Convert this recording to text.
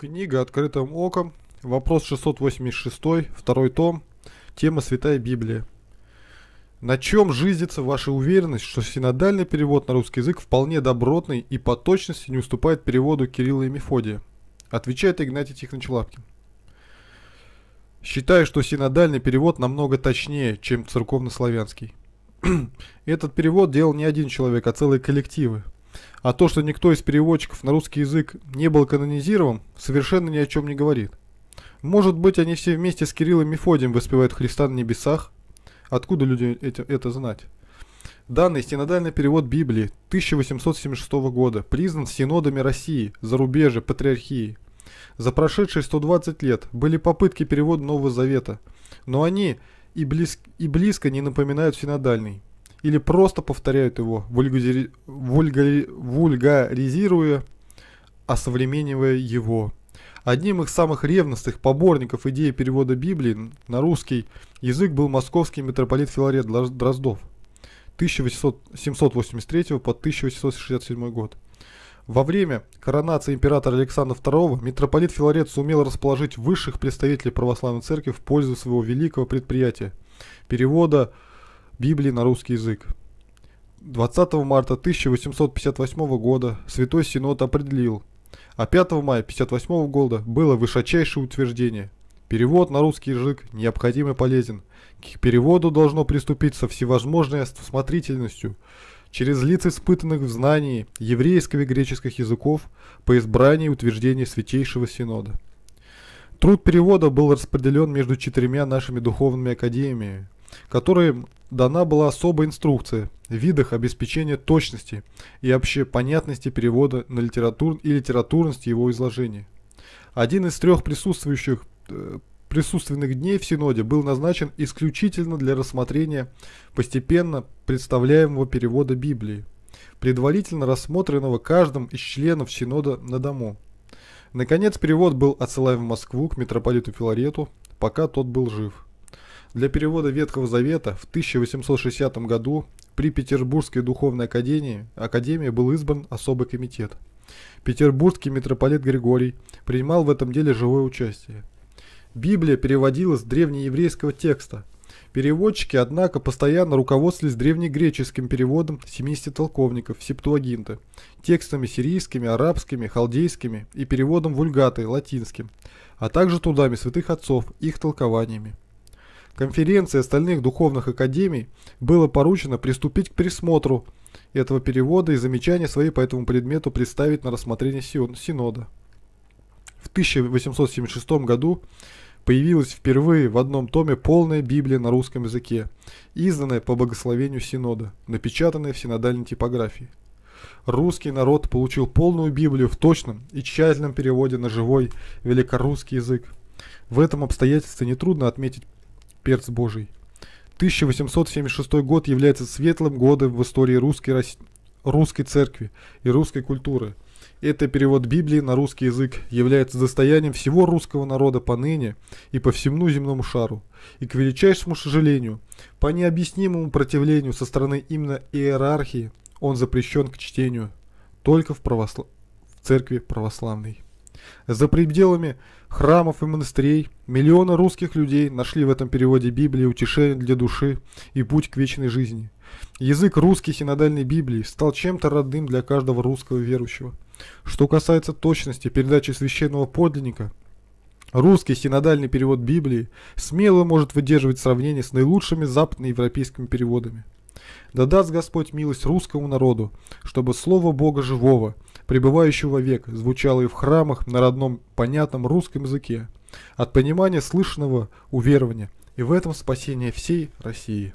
Книга «Открытым оком», вопрос 686, второй том, тема «Святая Библия». На чем жизнится ваша уверенность, что синодальный перевод на русский язык вполне добротный и по точности не уступает переводу Кирилла и Мефодия? Отвечает Игнатий Тихонович Лапкин. Считаю, что синодальный перевод намного точнее, чем церковнославянский. Этот перевод делал не один человек, а целые коллективы. А то, что никто из переводчиков на русский язык не был канонизирован, совершенно ни о чем не говорит. Может быть, они все вместе с Кириллом и Мефодием воспевают Христа на небесах? Откуда люди это, это знать? Данный синодальный перевод Библии 1876 года признан синодами России, зарубежья, патриархии. За прошедшие 120 лет были попытки перевода Нового Завета, но они и, близ, и близко не напоминают синодальный или просто повторяют его, вульгари... Вульгари... вульгаризируя, осовременивая его. Одним из самых ревностных поборников идеи перевода Библии на русский язык был московский митрополит Филарет Дроздов 1783 по 1867 год. Во время коронации императора Александра II митрополит Филарет сумел расположить высших представителей православной церкви в пользу своего великого предприятия – перевода – Библии на русский язык. 20 марта 1858 года Святой Синод определил, а 5 мая 1858 года было высочайшее утверждение. Перевод на русский язык необходим и полезен. К переводу должно приступить со всевозможной осмотрительностью, через лиц испытанных в знании еврейского и греческих языков по избрании утверждений Святейшего Синода. Труд перевода был распределен между четырьмя нашими духовными академиями которой дана была особая инструкция в видах обеспечения точности и общей понятности перевода на литератур и литературности его изложения. Один из трех присутствующих э, присутственных дней в Синоде был назначен исключительно для рассмотрения постепенно представляемого перевода Библии, предварительно рассмотренного каждым из членов Синода на дому. Наконец, перевод был отсылаем в Москву к митрополиту Филарету, пока тот был жив для перевода Ветхого Завета в 1860 году при Петербургской духовной академии, академии был избран особый комитет. Петербургский митрополит Григорий принимал в этом деле живое участие. Библия переводилась с древнееврейского текста. Переводчики, однако, постоянно руководствовались древнегреческим переводом 70 толковников Септуагинта, текстами сирийскими, арабскими, халдейскими и переводом вульгаты, латинским, а также трудами святых отцов, их толкованиями конференции остальных духовных академий было поручено приступить к присмотру этого перевода и замечания свои по этому предмету представить на рассмотрение Синода. В 1876 году появилась впервые в одном томе полная Библия на русском языке, изданная по благословению Синода, напечатанная в синодальной типографии. Русский народ получил полную Библию в точном и тщательном переводе на живой великорусский язык. В этом обстоятельстве нетрудно отметить перц божий. 1876 год является светлым годом в истории русской, русской церкви и русской культуры. Это перевод Библии на русский язык является достоянием всего русского народа поныне и по всему земному шару. И к величайшему сожалению, по необъяснимому противлению со стороны именно иерархии, он запрещен к чтению только в, православ... в церкви православной. За пределами храмов и монастырей миллионы русских людей нашли в этом переводе Библии утешение для души и путь к вечной жизни. Язык русский синодальной Библии стал чем-то родным для каждого русского верующего. Что касается точности передачи священного подлинника, русский синодальный перевод Библии смело может выдерживать сравнение с наилучшими западноевропейскими переводами. Да даст Господь милость русскому народу, чтобы Слово Бога Живого – пребывающего века, звучало и в храмах на родном понятном русском языке, от понимания слышанного уверования, и в этом спасение всей России.